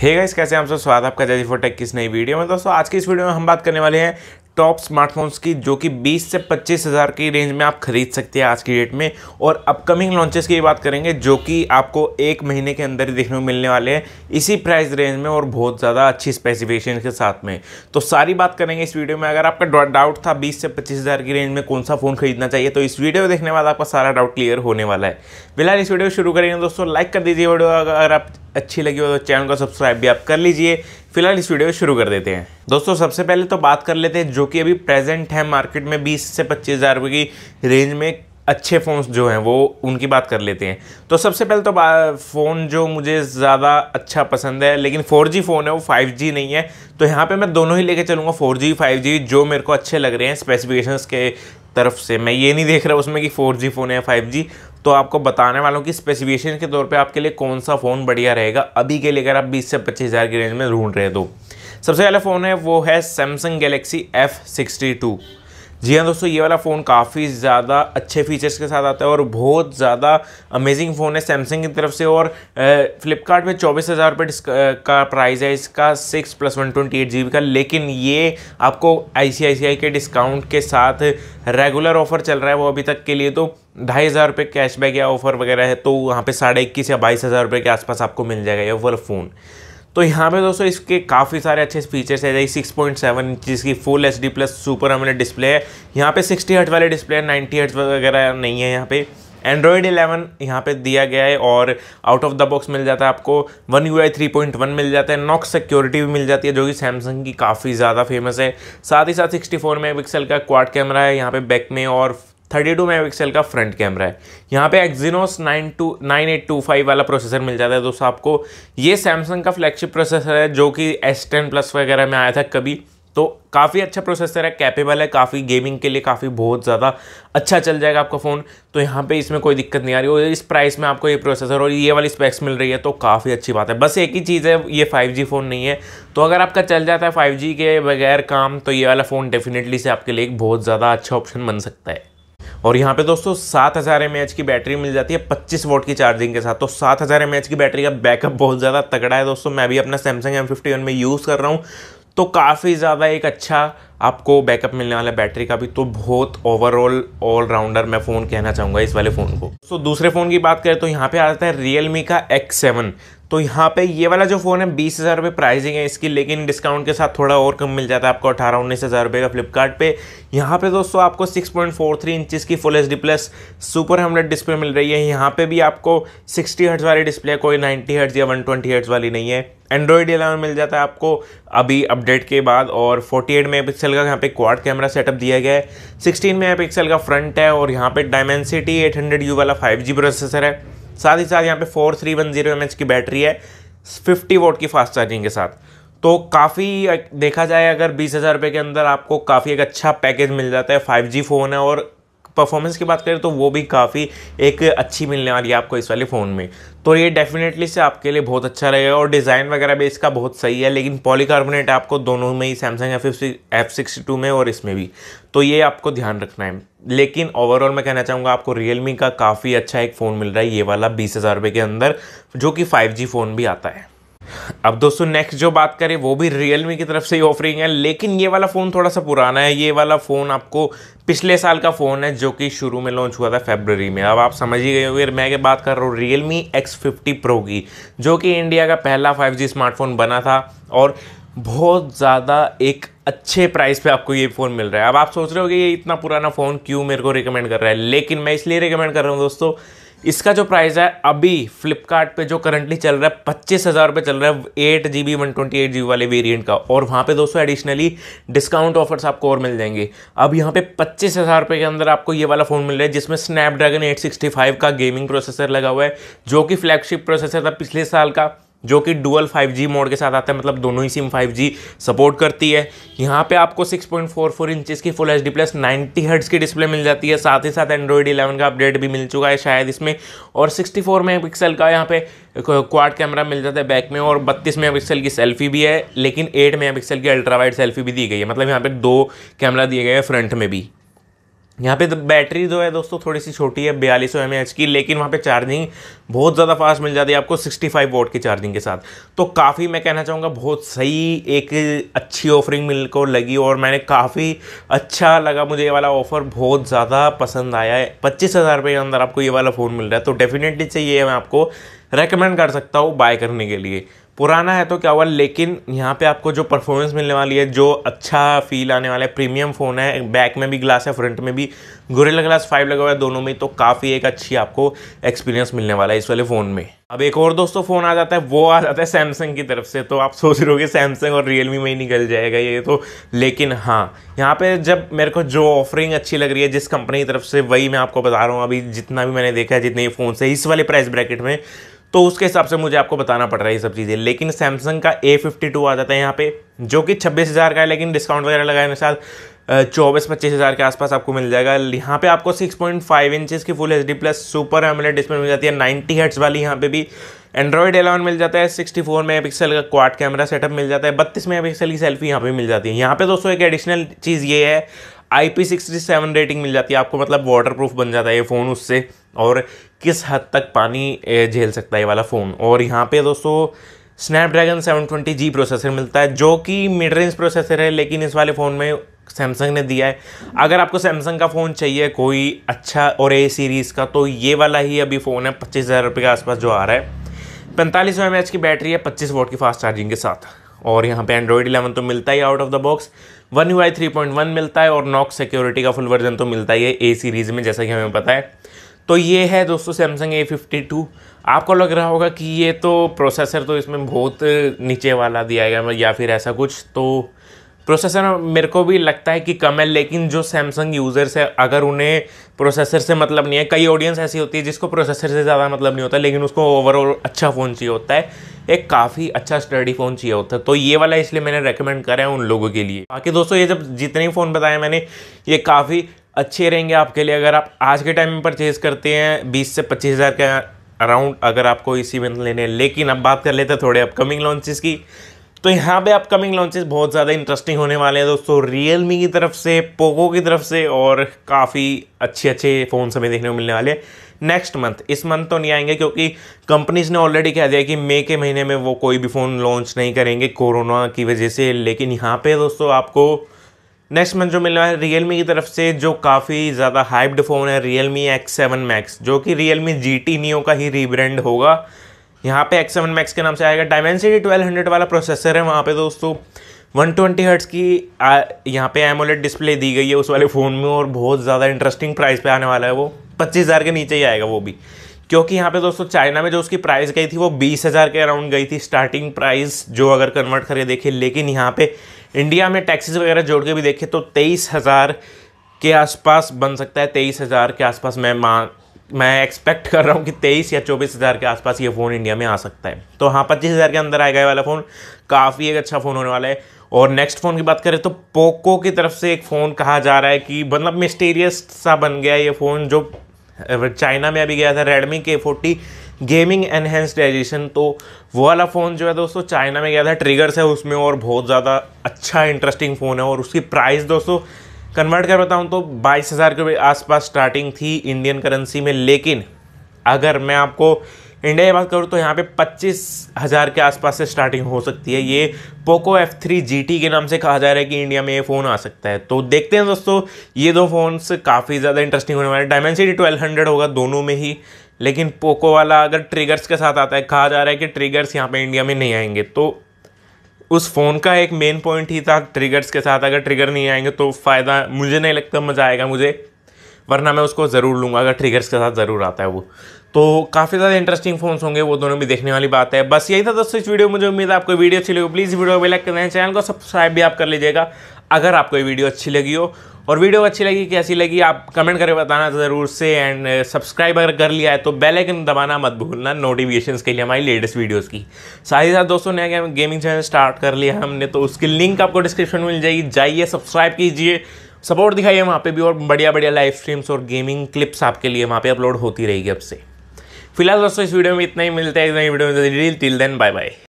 hey guys कैसे हम सब स्वागत आपका जजी फोटेक किस नई वीडियो में दोस्तों आज की इस वीडियो में हम बात करने वाले हैं टॉप स्मार्टफोन्स की जो कि 20 से पच्चीस हज़ार की रेंज में आप खरीद सकते हैं आज की डेट में और अपकमिंग लॉन्चेस की बात करेंगे जो कि आपको एक महीने के अंदर ही देखने को मिलने वाले हैं इसी प्राइस रेंज में और बहुत ज़्यादा अच्छी स्पेसिफिकेशन के साथ में तो सारी बात करेंगे इस वीडियो में अगर आपका डाउट था बीस से पच्चीस की रेंज में कौन सा फ़ोन खरीदना चाहिए तो इस वीडियो देखने बाद आपका सारा डाउट क्लियर होने वाला है फिलहाल इस वीडियो शुरू करेंगे दोस्तों लाइक कर दीजिए वीडियो अगर आप अच्छी लगी हो तो चैनल को सब्सक्राइब भी आप कर लीजिए फिलहाल इस वीडियो शुरू कर देते हैं दोस्तों सबसे पहले तो बात कर लेते हैं जो कि अभी प्रेजेंट है मार्केट में बीस से पच्चीस हज़ार रुपये की रेंज में अच्छे फ़ोन्स जो हैं वो उनकी बात कर लेते हैं तो सबसे पहले तो फ़ोन जो मुझे ज़्यादा अच्छा पसंद है लेकिन 4G फ़ोन है वो 5G नहीं है तो यहाँ पे मैं दोनों ही लेके चलूँगा 4G 5G जो मेरे को अच्छे लग रहे हैं स्पेसिफिकेशंस के तरफ से मैं ये नहीं देख रहा उसमें कि फोर जी फ़ोन है या फाइव जी तो आपको बताने वालों की स्पेसिफिकेशन के तौर पे आपके लिए कौन सा फ़ोन बढ़िया रहेगा अभी के लिए अगर आप बीस से पच्चीस हज़ार की रेंज में ढूंढ रहे तो सबसे पहला फ़ोन है वो है Samsung Galaxy F sixty two जी हाँ दोस्तों ये वाला फ़ोन काफ़ी ज़्यादा अच्छे फीचर्स के साथ आता है और बहुत ज़्यादा अमेजिंग फ़ोन है सैमसंग की तरफ से और फ्लिपकार्ट में चौबीस हज़ार रुपये का प्राइस है इसका six plus one twenty eight जी बी का लेकिन ये आपको आई सी आई सी आई के डिस्काउंट के साथ रेगुलर ऑफ़र चल रहा है वो अभी तक के लिए तो ढाई हज़ार रुपये कैशबैक या ऑफ़र वगैरह है तो वहाँ पे साढ़े इक्कीस या बाईस हज़ार रुपये के आसपास आपको मिल जाएगा ये वाला फ़ोन तो यहाँ पे दोस्तों इसके काफ़ी सारे अच्छे फीचर्स है जैसे सिक्स पॉइंट सेवन इंचज़ की full H D plus super हमने डिस्प्ले है यहाँ पे सिक्सटी हट वाले डिस्प्ले है नाइन्टी हट वगैरह नहीं है यहाँ पे एंड्रॉयड 11 यहाँ पे दिया गया है और आउट ऑफ द बॉक्स मिल जाता है आपको वन यू आई मिल जाता है नॉक सिक्योरिटी भी मिल जाती है जो कि सैमसंग की काफ़ी ज़्यादा फेमस है साथ ही साथ 64 मेगापिक्सल का क्वाड कैमरा है यहाँ पे बैक में और थर्टी टू का फ्रंट कैमरा है यहाँ पे Exynos nine two nine eight two five वाला प्रोसेसर मिल जाता है दोस्तों आपको ये सैमसंग का फ्लैगशिप प्रोसेसर है जो कि एस टेन प्लस वगैरह में आया था कभी तो काफ़ी अच्छा प्रोसेसर है कैपेबल है काफ़ी गेमिंग के लिए काफ़ी बहुत ज़्यादा अच्छा चल जाएगा आपका फ़ोन तो यहाँ पे इसमें कोई दिक्कत नहीं आ रही और इस प्राइस में आपको ये प्रोसेसर और ये वाली स्पेक्स मिल रही है तो काफ़ी अच्छी बात है बस एक ही चीज़ है ये 5G फ़ोन नहीं है तो अगर आपका चल जाता है फाइव के बगैर काम तो ये वाला फ़ोन डेफिनेटली से आपके लिए एक बहुत ज़्यादा अच्छा ऑप्शन बन सकता है और यहाँ पे दोस्तों सात हज़ार एम की बैटरी मिल जाती है पच्चीस वोट की चार्जिंग के साथ तो सात हज़ार एम की बैटरी का बैकअप बहुत ज़्यादा तगड़ा है दोस्तों मैं भी अपना सैमसंग एम फिफ्टी वन में यूज़ कर रहा हूँ तो काफ़ी ज़्यादा एक अच्छा आपको बैकअप मिलने वाला बैटरी का भी तो बहुत ओवरऑल ऑलराउंडर मैं फ़ोन कहना चाहूँगा इस वाले फ़ोन को तो दूसरे फ़ोन की बात करें तो यहाँ पे आ जाता है रियल मी का एक्स सेवन तो यहाँ पे ये वाला जो फ़ोन है बीस हज़ार रुपये प्राइजिंग है इसकी लेकिन डिस्काउंट के साथ थोड़ा और कम मिल जाता है आपको अठारह उन्नीस हज़ार रुपये का फ्लिपकार्ट पे यहाँ पे दोस्तों आपको 6.43 पॉइंट इंचज़ की full H plus super AMOLED display मिल रही है यहाँ पे भी आपको 60 हर्ट्ज़ वाली डिस्प्ले कोई 90 हर्ट्ज़ या 120 हर्ट्ज़ वाली नहीं है एंड्रॉयड एलेवन मिल जाता है आपको अभी अपडेट के बाद और 48 मेगापिक्सल का यहाँ पे क्वाड कैमरा सेटअप दिया गया है 16 मेगापिक्सल का फ्रंट है और यहाँ पे डायमेंसिटी 800 यू वाला 5G प्रोसेसर है साथ ही साथ यहाँ पे four three one zero M H की बैटरी है फिफ्टी वोट की फास्ट चार्जिंग के साथ तो काफ़ी देखा जाए अगर बीस हज़ार रुपये के अंदर आपको काफ़ी एक अच्छा पैकेज मिल जाता है फाइव जी फ़ोन है और परफॉर्मेंस की बात करें तो वो भी काफ़ी एक अच्छी मिलने वाली है आपको इस वाले फ़ोन में तो ये डेफिनेटली से आपके लिए बहुत अच्छा रहेगा और डिज़ाइन वगैरह भी इसका बहुत सही है लेकिन पॉलीकार्बोनेट आपको दोनों में ही Samsung F F sixty two में और इसमें भी तो ये आपको ध्यान रखना है लेकिन ओवरऑल मैं कहना चाहूँगा आपको रियलमी का काफ़ी अच्छा एक फ़ोन मिल रहा है ये वाला बीस हज़ार रुपये के अंदर जो कि फाइव जी फ़ोन भी आता है अब दोस्तों नेक्स्ट जो बात करें वो भी रियलमी की तरफ से ही ऑफरिंग है लेकिन ये वाला फ़ोन थोड़ा सा पुराना है ये वाला फ़ोन आपको पिछले साल का फ़ोन है जो कि शुरू में लॉन्च हुआ था फेबररी में अब आप समझ ही गए होंगे मैं ये बात कर रहा हूँ रियलमी एक्स फिफ्टी प्रो की जो कि इंडिया का पहला फाइव स्मार्टफोन बना था और बहुत ज़्यादा एक अच्छे प्राइस पे आपको ये फ़ोन मिल रहा है अब आप सोच रहे हो कि ये इतना पुराना फ़ोन क्यों मेरे को रिकमेंड कर रहा है लेकिन मैं इसलिए रिकमेंड कर रहा हूँ दोस्तों इसका जो प्राइस है अभी फ्लिपकार्ट जो करंटली चल रहा है पच्चीस हज़ार रुपये चल रहा है एट जी बी वन ट्वेंटी एट जी बी वाले वेरियंट का और वहाँ पे दोस्तों एडिशनली डिस्काउंट ऑफर्स आपको और मिल जाएंगे अब यहाँ पे पच्चीस हज़ार रुपये के अंदर आपको ये वाला फ़ोन मिल रहा है जिसमें स्नैपड्रैगन एट सिक्सटी फाइव का गेमिंग प्रोसेसर लगा हुआ है जो कि फ्लैगशिप प्रोसेसर था पिछले साल का जो कि डुअल 5G मोड के साथ आता है मतलब दोनों ही सिम 5G सपोर्ट करती है यहाँ पे आपको 6.44 इंचेस की full H D plus ninety hertz की डिस्प्ले मिल जाती है साथ ही साथ एंड्रॉयड 11 का अपडेट भी मिल चुका है शायद इसमें और 64 मेगापिक्सल का यहाँ पे क्वाड कैमरा मिल जाता है बैक में और 32 मेगापिक्सल की सेल्फी भी है लेकिन 8 मेगापिक्सल की अल्ट्रा वाइड सेल्फी भी दी गई है मतलब यहाँ पर दो कैमरा दिए गए हैं फ्रंट में भी यहाँ पे तो बैटरी जो है दोस्तों थोड़ी सी छोटी है बयालीस सौ एम एच की लेकिन वहाँ पे चार्जिंग बहुत ज़्यादा फास्ट मिल जाती है आपको 65 वोट की चार्जिंग के साथ तो काफ़ी मैं कहना चाहूँगा बहुत सही एक अच्छी ऑफरिंग मिल को लगी और मैंने काफ़ी अच्छा लगा मुझे ये वाला ऑफ़र बहुत ज़्यादा पसंद आया है पच्चीस हज़ार के अंदर आपको ये वाला फ़ोन मिल रहा है तो डेफिनेटली चाहिए मैं आपको रेकमेंड कर सकता हूँ बाय करने के लिए पुराना है तो क्या हुआ लेकिन यहाँ पे आपको जो परफॉर्मेंस मिलने वाली है जो अच्छा फील आने वाला है प्रीमियम फ़ोन है बैक में भी ग्लास है फ्रंट में भी गोरेला ग्लास फाइव लगा हुआ है दोनों में तो काफ़ी एक अच्छी आपको एक्सपीरियंस मिलने वाला है इस वाले फ़ोन में अब एक और दोस्तों फ़ोन आ जाता है वो आ जाता है सैमसंग की तरफ से तो आप सोच रहे हो कि सैमसंग और रियलमी में ही निकल जाएगा ये तो लेकिन हाँ यहाँ पे जब मेरे को जो ऑफरिंग अच्छी लग रही है जिस कंपनी की तरफ से वही मैं आपको बता रहा हूँ अभी जितना भी मैंने देखा है जितने फ़ोन से इस वाले प्राइस ब्रैकेट में तो उसके हिसाब से मुझे आपको बताना पड़ रहा है ये सब चीज़ें लेकिन सैमसंग का ए फिफ्टी टू आ जाता है यहाँ पे जो कि छब्बीस हज़ार का है लेकिन डिस्काउंट वगैरह लगाए मेरे साथ चौबीस पच्चीस हज़ार के आसपास आपको मिल जाएगा यहाँ पे आपको सिक्स पॉइंट फाइव इंचज़ की full H plus super AMOLED display मिल जाती है नाइन्टी हर्ट्स वाली यहाँ पे भी एंड्रॉयड एलेवन मिल जाता है सिक्सटी फोर मेगा पिक्सल का क्वाड कैमरा सेटअप मिल जाता है बत्तीस मेगा पिक्सल की सेल्फी यहाँ पे मिल जाती है यहाँ पे दोस्तों एक एडिशनल चीज़ ये है I P sixty seven rating मिल जाती है आपको मतलब वाटर प्रूफ बन जाता है ये फ़ोन उससे और किस हद तक पानी झेल सकता है ये वाला फ़ोन और यहाँ पे दोस्तों Snapdragon seven twenty G processor मिलता है जो कि मिड रेंज प्रोसेसर है लेकिन इस वाले फ़ोन में सैमसंग ने दिया है अगर आपको सैमसंग का फ़ोन चाहिए कोई अच्छा और ए सीरीज़ का तो ये वाला ही अभी फ़ोन है पच्चीस हज़ार रुपये के आसपास जो आ रहा है पैंतालीस सौ एम की बैटरी है पच्चीस वोट की फास्ट चार्जिंग के साथ और यहाँ पे एंड्रॉयड 11 तो मिलता ही out of the box one U I three point one मिलता है और नॉक सिक्योरिटी का फुल वर्जन तो मिलता ही है ए सीरीज़ में जैसा कि हमें पता है तो ये है दोस्तों सैमसंग ए फिफ्टी टू आपको लग रहा होगा कि ये तो प्रोसेसर तो इसमें बहुत नीचे वाला दिया गया या फिर ऐसा कुछ तो प्रोसेसर मेरे को भी लगता है कि कम है लेकिन जो सैमसंग यूज़र्स है अगर उन्हें प्रोसेसर से मतलब नहीं है कई ऑडियंस ऐसी होती है जिसको प्रोसेसर से ज़्यादा मतलब नहीं होता लेकिन उसको ओवरऑल अच्छा फ़ोन चाहिए होता है एक काफ़ी अच्छा स्टडी फ़ोन चाहिए होता है तो ये वाला इसलिए मैंने रेकमेंड करा है उन लोगों के लिए बाकी दोस्तों ये जब जितने ही फ़ोन बताए मैंने ये काफ़ी अच्छे रहेंगे आपके लिए अगर आप आज के टाइम में परचेज़ करते हैं बीस से पच्चीस हज़ार के अराउंड अगर आपको इसी में लेने लेकिन अब बात कर लेते हैं थोड़े अपकमिंग लॉन्चेस की तो यहाँ पे अपकमिंग लॉन्चेस बहुत ज़्यादा इंटरेस्टिंग होने वाले हैं दोस्तों रियल मी की तरफ से पोको की तरफ से और काफ़ी अच्छे अच्छे फ़ोन हमें देखने को मिलने वाले हैं नेक्स्ट मंथ इस मंथ तो नहीं आएंगे क्योंकि कंपनीज ने ऑलरेडी कह दिया कि मई के महीने में वो कोई भी फ़ोन लॉन्च नहीं करेंगे कोरोना की वजह से लेकिन यहाँ पर दोस्तों आपको नेक्स्ट मंथ जो मिल रहा है रियल मी की तरफ से जो काफ़ी ज़्यादा हाइप्ड फ़ोन है Realme X seven Max जो कि Realme G T Neo का ही रीब्रेंड होगा यहाँ पे एक्स सेवन मैक्स के नाम से आएगा डायमेंसिटी ट्वेल्व हंड्रेड वाला प्रोसेसर है वहाँ पे दोस्तों वन ट्वेंटी हर्ट्स की आ, यहाँ पे एमोलेट डिस्प्ले दी गई है उस वाले फ़ोन में और बहुत ज़्यादा इंटरेस्टिंग प्राइस पे आने वाला है वो पच्चीस हज़ार के नीचे ही आएगा वो भी क्योंकि यहाँ पे दोस्तों चाइना में जो उसकी प्राइस गई थी वो बीस हज़ार के अराउंड गई थी स्टार्टिंग प्राइस जो अगर कन्वर्ट करके देखें लेकिन यहाँ पे इंडिया में टैक्सेस वगैरह जोड़ के भी देखें तो तेईस हज़ार के आसपास बन सकता है तेईस हज़ार के आसपास मैं मान मैं एक्सपेक्ट कर रहा हूँ कि तेईस या चौबीस हज़ार के आसपास ये फ़ोन इंडिया में आ सकता है तो हाँ पच्चीस हज़ार के अंदर आएगा ये वाला फ़ोन काफ़ी एक अच्छा फ़ोन होने वाला है और नेक्स्ट फ़ोन की बात करें तो पोको की तरफ से एक फ़ोन कहा जा रहा है कि मतलब मिस्टीरियस सा बन गया ये फ़ोन जो चाइना में अभी गया था रेडमी के फोर्टी गेमिंग एनहेंस्ड एडिशन तो वो वाला फ़ोन जो है दोस्तों चाइना में गया था ट्रिगर्स है उसमें और बहुत ज़्यादा अच्छा इंटरेस्टिंग फ़ोन है और उसकी प्राइस दोस्तों कन्वर्ट कर बताऊँ तो बाईस हज़ार के आसपास स्टार्टिंग थी इंडियन करेंसी में लेकिन अगर मैं आपको इंडिया की बात करूँ तो यहाँ पे पच्चीस हज़ार के आसपास से स्टार्टिंग हो सकती है ये Poco F three G T के नाम से कहा जा रहा है कि इंडिया में ये फ़ोन आ सकता है तो देखते हैं दोस्तों ये दो फोन्स काफ़ी ज़्यादा इंटरेस्टिंग होने वाले डायमेंसिटी ट्वेल्व हंड्रेड होगा दोनों में ही लेकिन पोको वाला अगर ट्रिगर्स के साथ आता है कहा जा रहा है कि ट्रिगर्स यहाँ पे इंडिया में नहीं आएंगे तो उस फ़ोन का एक मेन पॉइंट ही था ट्रिगर्स के साथ अगर ट्रिगर नहीं आएंगे तो फ़ायदा मुझे नहीं लगता मज़ा आएगा मुझे वरना मैं उसको ज़रूर लूँगा अगर ट्रिगर्स के साथ ज़रूर आता है वो तो काफ़ी ज़्यादा इंटरेस्टिंग फोन्स होंगे वो दोनों भी देखने वाली बात है बस यही था दोस्तों इस वीडियो मुझे उम्मीद है आपको वीडियो अच्छी लगी प्लीज़ वीडियो को लाइक कर देना चैनल को सब्सक्राइब भी आप कर लीजिएगा अगर आपको ये वीडियो अच्छी लगी हो और वीडियो अच्छी लगी कैसी लगी आप कमेंट करके बताना ज़रूर से एंड सब्सक्राइब uh, अगर कर लिया है तो बेल आइकन दबाना मत भूलना नोटिफिकेशन के लिए हमारी लेटेस्ट वीडियोस की साथ ही साथ दोस्तों नया गेम गेमिंग चैनल स्टार्ट कर लिया हमने तो उसकी लिंक आपको डिस्क्रिप्शन में मिल जाएगी जाइए सब्सक्राइब कीजिए सपोर्ट दिखाइए वहाँ पर भी और बढ़िया बढ़िया लाइव स्ट्रीम्स और गेमिंग क्लिप्स आपके लिए वहाँ पर अपलोड होती रहेगी अब से फिलहाल दोस्तों इस वीडियो में इतना ही मिलता है इतना ही वीडियो में टिल देन बाय बाय